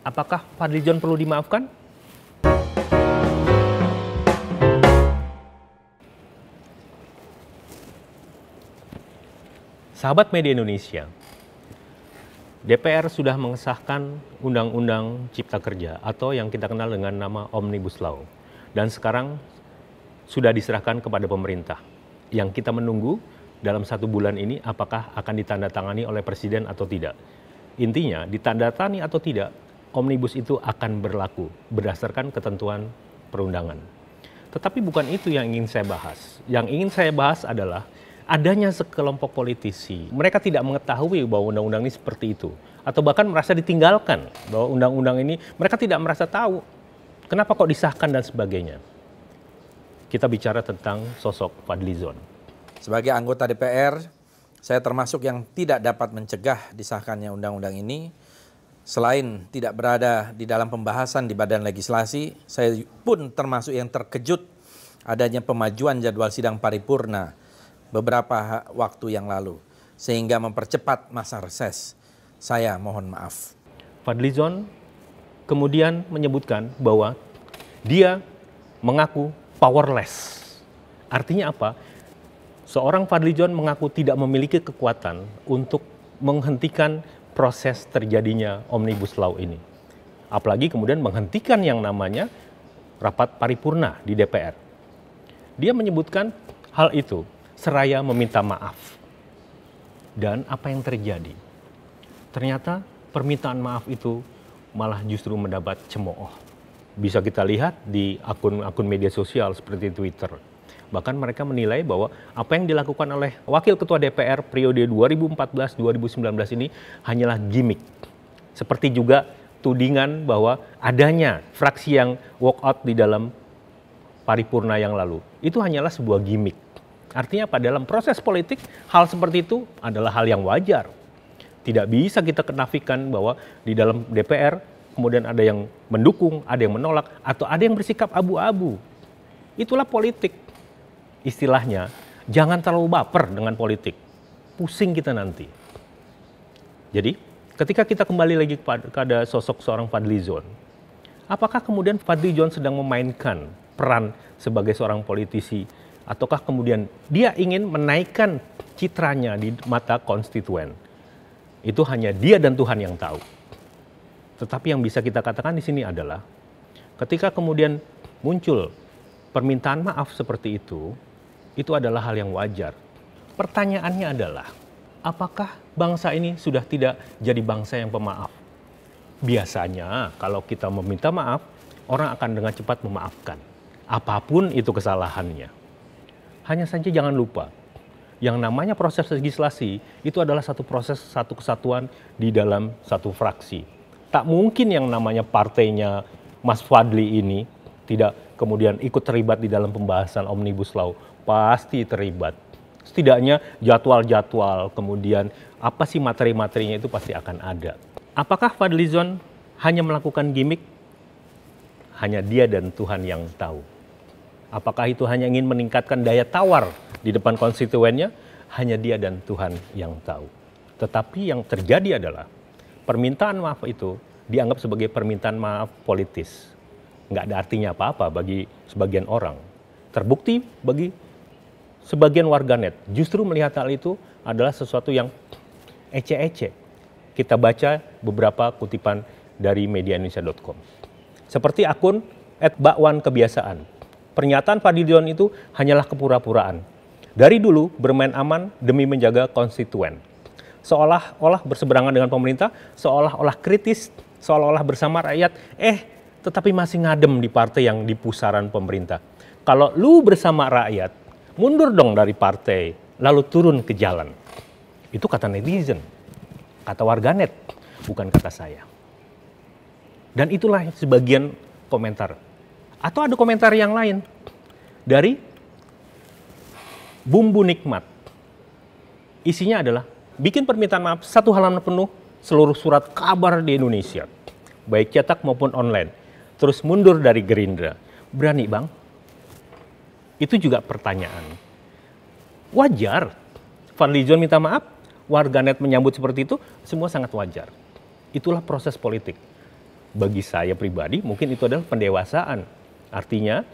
Apakah Fadli John perlu dimaafkan? Sahabat media Indonesia, DPR sudah mengesahkan Undang-Undang Cipta Kerja atau yang kita kenal dengan nama Omnibus Law. Dan sekarang sudah diserahkan kepada pemerintah. Yang kita menunggu dalam satu bulan ini apakah akan ditandatangani oleh presiden atau tidak. Intinya, ditandatangani atau tidak, omnibus itu akan berlaku berdasarkan ketentuan perundangan. Tetapi bukan itu yang ingin saya bahas. Yang ingin saya bahas adalah adanya sekelompok politisi. Mereka tidak mengetahui bahwa undang-undang ini seperti itu. Atau bahkan merasa ditinggalkan bahwa undang-undang ini mereka tidak merasa tahu. Kenapa kok disahkan dan sebagainya. Kita bicara tentang sosok Fadlizon. Sebagai anggota DPR, saya termasuk yang tidak dapat mencegah disahkannya undang-undang ini Selain tidak berada di dalam pembahasan di badan legislasi, saya pun termasuk yang terkejut adanya pemajuan jadwal sidang paripurna beberapa waktu yang lalu, sehingga mempercepat masa reses. Saya mohon maaf. Fadlizon kemudian menyebutkan bahwa dia mengaku powerless. Artinya apa? Seorang Fadlizon mengaku tidak memiliki kekuatan untuk menghentikan proses terjadinya Omnibus Law ini. Apalagi kemudian menghentikan yang namanya rapat paripurna di DPR. Dia menyebutkan hal itu seraya meminta maaf. Dan apa yang terjadi? Ternyata permintaan maaf itu malah justru mendapat cemooh. Bisa kita lihat di akun-akun media sosial seperti Twitter Bahkan mereka menilai bahwa apa yang dilakukan oleh Wakil Ketua DPR periode 2014-2019 ini hanyalah gimmick. Seperti juga tudingan bahwa adanya fraksi yang walk out di dalam paripurna yang lalu. Itu hanyalah sebuah gimmick. Artinya pada Dalam proses politik hal seperti itu adalah hal yang wajar. Tidak bisa kita kenafikan bahwa di dalam DPR kemudian ada yang mendukung, ada yang menolak, atau ada yang bersikap abu-abu. Itulah politik istilahnya jangan terlalu baper dengan politik. Pusing kita nanti. Jadi, ketika kita kembali lagi kepada sosok seorang Fadli Zon apakah kemudian Fadli Zon sedang memainkan peran sebagai seorang politisi ataukah kemudian dia ingin menaikkan citranya di mata konstituen? Itu hanya dia dan Tuhan yang tahu. Tetapi yang bisa kita katakan di sini adalah ketika kemudian muncul permintaan maaf seperti itu, itu adalah hal yang wajar. Pertanyaannya adalah, apakah bangsa ini sudah tidak jadi bangsa yang pemaaf? Biasanya kalau kita meminta maaf, orang akan dengan cepat memaafkan. Apapun itu kesalahannya. Hanya saja jangan lupa, yang namanya proses legislasi itu adalah satu proses satu kesatuan di dalam satu fraksi. Tak mungkin yang namanya partainya Mas Fadli ini tidak kemudian ikut terlibat di dalam pembahasan omnibus law pasti terlibat setidaknya jadwal-jadwal kemudian apa sih materi-materinya itu pasti akan ada apakah Fadlizon hanya melakukan gimmick hanya dia dan Tuhan yang tahu apakah itu hanya ingin meningkatkan daya tawar di depan konstituennya hanya dia dan Tuhan yang tahu tetapi yang terjadi adalah permintaan maaf itu dianggap sebagai permintaan maaf politis nggak ada artinya apa-apa bagi sebagian orang. Terbukti bagi sebagian warganet justru melihat hal itu adalah sesuatu yang ece-ece. Kita baca beberapa kutipan dari mediaindonesia.com. Seperti akun at bakwan kebiasaan. Pernyataan Fadlizon itu hanyalah kepura-puraan. Dari dulu bermain aman demi menjaga konstituen. Seolah-olah berseberangan dengan pemerintah, seolah-olah kritis, seolah-olah bersama rakyat. Eh, tetapi masih ngadem di partai yang di pusaran pemerintah. Kalau lu bersama rakyat, mundur dong dari partai, lalu turun ke jalan. Itu kata netizen, kata warganet, bukan kata saya. Dan itulah sebagian komentar. Atau ada komentar yang lain dari bumbu nikmat. Isinya adalah bikin permintaan maaf satu halaman penuh seluruh surat kabar di Indonesia, baik cetak maupun online terus mundur dari Gerindra. Berani bang? Itu juga pertanyaan. Wajar. Fadli John minta maaf, warganet menyambut seperti itu, semua sangat wajar. Itulah proses politik. Bagi saya pribadi, mungkin itu adalah pendewasaan. Artinya,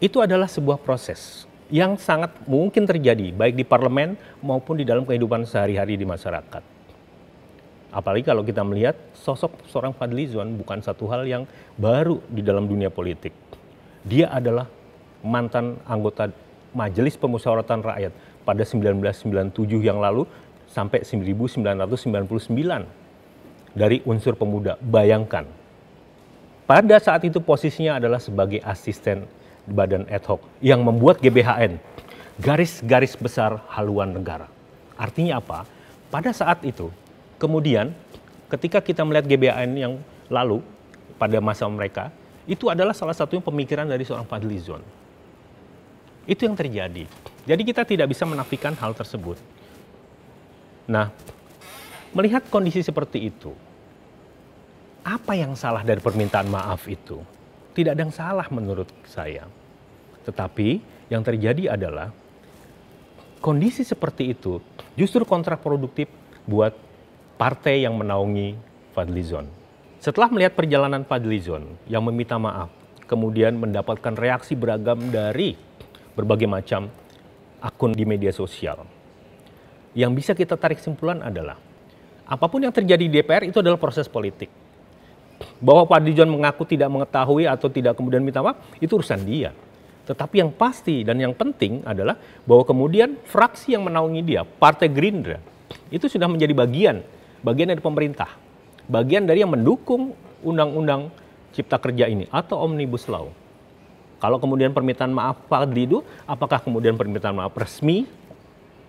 itu adalah sebuah proses yang sangat mungkin terjadi, baik di parlemen maupun di dalam kehidupan sehari-hari di masyarakat. Apalagi kalau kita melihat sosok seorang Fadli Zon bukan satu hal yang baru di dalam dunia politik. Dia adalah mantan anggota Majelis Pemusyawaratan Rakyat pada 1997 yang lalu sampai 1999 dari unsur pemuda. Bayangkan. Pada saat itu posisinya adalah sebagai asisten badan ad hoc yang membuat GBHN garis-garis besar haluan negara. Artinya apa? Pada saat itu Kemudian ketika kita melihat GBAN yang lalu pada masa mereka, itu adalah salah satunya pemikiran dari seorang Fadlizon. Itu yang terjadi. Jadi kita tidak bisa menafikan hal tersebut. Nah, melihat kondisi seperti itu, apa yang salah dari permintaan maaf itu? Tidak ada yang salah menurut saya. Tetapi yang terjadi adalah kondisi seperti itu justru kontraproduktif buat partai yang menaungi Fadlizon. Setelah melihat perjalanan Fadlizon yang meminta maaf, kemudian mendapatkan reaksi beragam dari berbagai macam akun di media sosial. Yang bisa kita tarik simpulan adalah apapun yang terjadi di DPR itu adalah proses politik. Bahwa Fadlizon mengaku tidak mengetahui atau tidak kemudian minta maaf itu urusan dia. Tetapi yang pasti dan yang penting adalah bahwa kemudian fraksi yang menaungi dia, Partai Gerindra, itu sudah menjadi bagian bagian dari pemerintah, bagian dari yang mendukung undang-undang cipta kerja ini atau omnibus law. Kalau kemudian permintaan maaf Pak itu, apakah kemudian permintaan maaf resmi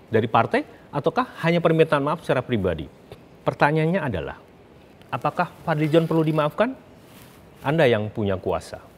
dari partai ataukah hanya permintaan maaf secara pribadi? Pertanyaannya adalah, apakah Fadli John perlu dimaafkan? Anda yang punya kuasa.